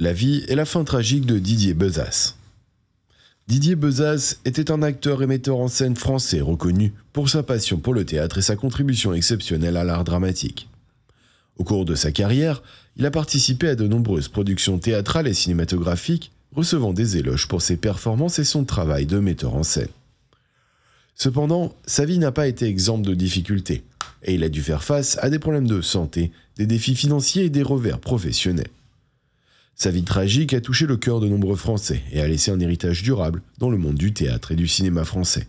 La vie et la fin tragique de Didier Bezas. Didier Bezas était un acteur et metteur en scène français reconnu pour sa passion pour le théâtre et sa contribution exceptionnelle à l'art dramatique. Au cours de sa carrière, il a participé à de nombreuses productions théâtrales et cinématographiques, recevant des éloges pour ses performances et son travail de metteur en scène. Cependant, sa vie n'a pas été exempte de difficultés, et il a dû faire face à des problèmes de santé, des défis financiers et des revers professionnels. Sa vie tragique a touché le cœur de nombreux Français et a laissé un héritage durable dans le monde du théâtre et du cinéma français.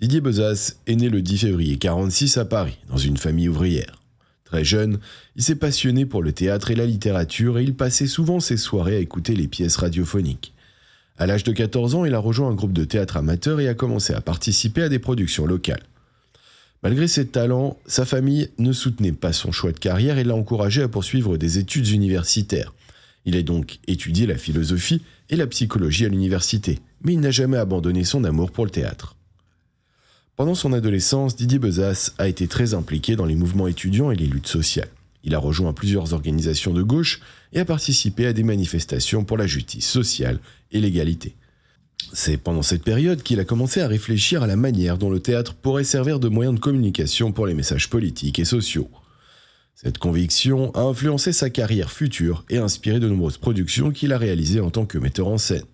Didier bezas est né le 10 février 1946 à Paris, dans une famille ouvrière. Très jeune, il s'est passionné pour le théâtre et la littérature et il passait souvent ses soirées à écouter les pièces radiophoniques. À l'âge de 14 ans, il a rejoint un groupe de théâtre amateur et a commencé à participer à des productions locales. Malgré ses talents, sa famille ne soutenait pas son choix de carrière et l'a encouragé à poursuivre des études universitaires. Il a donc étudié la philosophie et la psychologie à l'université, mais il n'a jamais abandonné son amour pour le théâtre. Pendant son adolescence, Didier Bezas a été très impliqué dans les mouvements étudiants et les luttes sociales. Il a rejoint plusieurs organisations de gauche et a participé à des manifestations pour la justice sociale et l'égalité. C'est pendant cette période qu'il a commencé à réfléchir à la manière dont le théâtre pourrait servir de moyen de communication pour les messages politiques et sociaux. Cette conviction a influencé sa carrière future et inspiré de nombreuses productions qu'il a réalisées en tant que metteur en scène.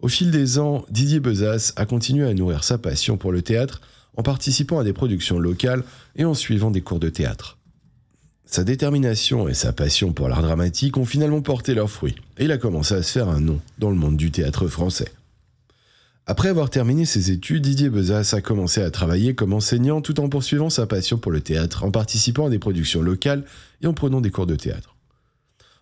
Au fil des ans, Didier Bezas a continué à nourrir sa passion pour le théâtre en participant à des productions locales et en suivant des cours de théâtre. Sa détermination et sa passion pour l'art dramatique ont finalement porté leurs fruits et il a commencé à se faire un nom dans le monde du théâtre français. Après avoir terminé ses études, Didier bezas a commencé à travailler comme enseignant tout en poursuivant sa passion pour le théâtre, en participant à des productions locales et en prenant des cours de théâtre.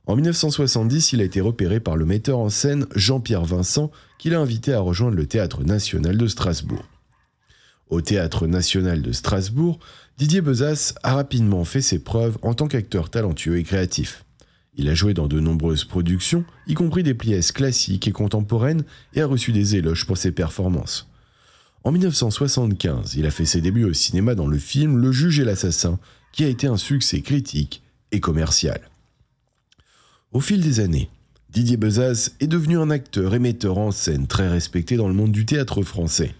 En 1970, il a été repéré par le metteur en scène Jean-Pierre Vincent, qui l'a invité à rejoindre le Théâtre national de Strasbourg. Au Théâtre national de Strasbourg, Didier bezas a rapidement fait ses preuves en tant qu'acteur talentueux et créatif. Il a joué dans de nombreuses productions, y compris des pièces classiques et contemporaines, et a reçu des éloges pour ses performances. En 1975, il a fait ses débuts au cinéma dans le film Le juge et l'assassin, qui a été un succès critique et commercial. Au fil des années, Didier Bezaz est devenu un acteur et metteur en scène très respecté dans le monde du théâtre français.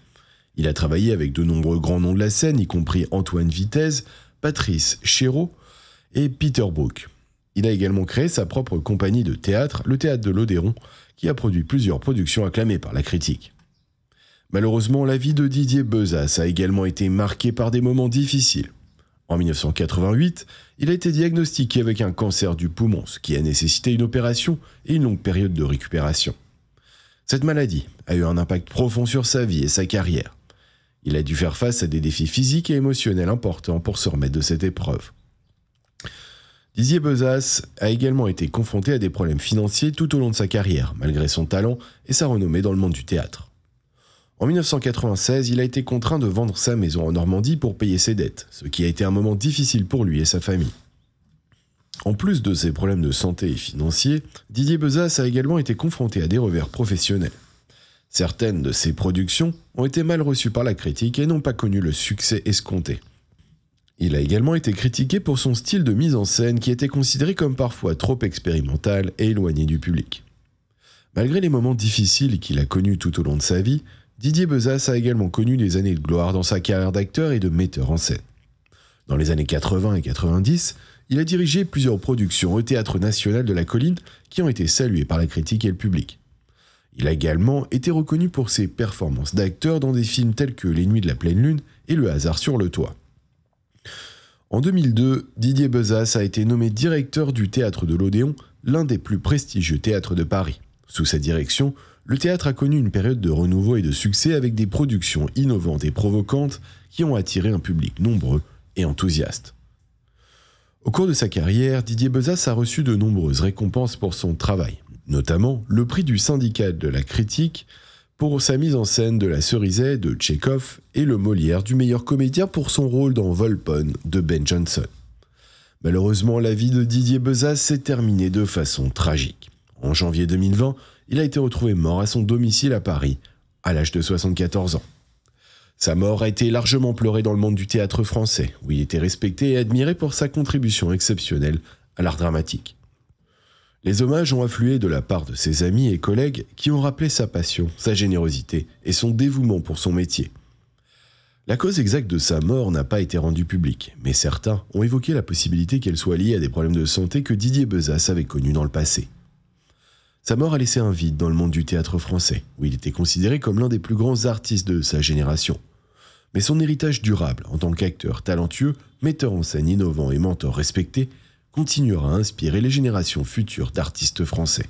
Il a travaillé avec de nombreux grands noms de la scène, y compris Antoine Vitez, Patrice Chéreau et Peter Brook. Il a également créé sa propre compagnie de théâtre, le Théâtre de l'Odéron, qui a produit plusieurs productions acclamées par la critique. Malheureusement, la vie de Didier Bezas a également été marquée par des moments difficiles. En 1988, il a été diagnostiqué avec un cancer du poumon, ce qui a nécessité une opération et une longue période de récupération. Cette maladie a eu un impact profond sur sa vie et sa carrière. Il a dû faire face à des défis physiques et émotionnels importants pour se remettre de cette épreuve. Didier Bezas a également été confronté à des problèmes financiers tout au long de sa carrière, malgré son talent et sa renommée dans le monde du théâtre. En 1996, il a été contraint de vendre sa maison en Normandie pour payer ses dettes, ce qui a été un moment difficile pour lui et sa famille. En plus de ses problèmes de santé et financiers, Didier Bezas a également été confronté à des revers professionnels. Certaines de ses productions ont été mal reçues par la critique et n'ont pas connu le succès escompté. Il a également été critiqué pour son style de mise en scène qui était considéré comme parfois trop expérimental et éloigné du public. Malgré les moments difficiles qu'il a connus tout au long de sa vie, Didier Bezas a également connu des années de gloire dans sa carrière d'acteur et de metteur en scène. Dans les années 80 et 90, il a dirigé plusieurs productions au Théâtre national de la colline qui ont été saluées par la critique et le public. Il a également été reconnu pour ses performances d'acteur dans des films tels que Les Nuits de la pleine lune et Le hasard sur le toit. En 2002, Didier Bezas a été nommé directeur du Théâtre de l'Odéon, l'un des plus prestigieux théâtres de Paris. Sous sa direction, le théâtre a connu une période de renouveau et de succès avec des productions innovantes et provocantes qui ont attiré un public nombreux et enthousiaste. Au cours de sa carrière, Didier Bezas a reçu de nombreuses récompenses pour son travail, notamment le prix du syndicat de la critique, pour sa mise en scène de La Cerisée de Tchekhov et le Molière du meilleur comédien pour son rôle dans Volpone de Ben Johnson. Malheureusement, la vie de Didier Bezaz s'est terminée de façon tragique. En janvier 2020, il a été retrouvé mort à son domicile à Paris, à l'âge de 74 ans. Sa mort a été largement pleurée dans le monde du théâtre français, où il était respecté et admiré pour sa contribution exceptionnelle à l'art dramatique. Les hommages ont afflué de la part de ses amis et collègues qui ont rappelé sa passion, sa générosité et son dévouement pour son métier. La cause exacte de sa mort n'a pas été rendue publique, mais certains ont évoqué la possibilité qu'elle soit liée à des problèmes de santé que Didier Bezas avait connus dans le passé. Sa mort a laissé un vide dans le monde du théâtre français, où il était considéré comme l'un des plus grands artistes de sa génération. Mais son héritage durable en tant qu'acteur talentueux, metteur en scène innovant et mentor respecté continuera à inspirer les générations futures d'artistes français.